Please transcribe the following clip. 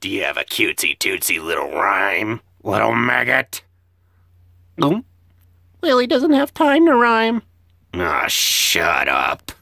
Do you have a cutesy tootsy little rhyme, little maggot? Oh, Lily doesn't have time to rhyme. Ah, oh, shut up.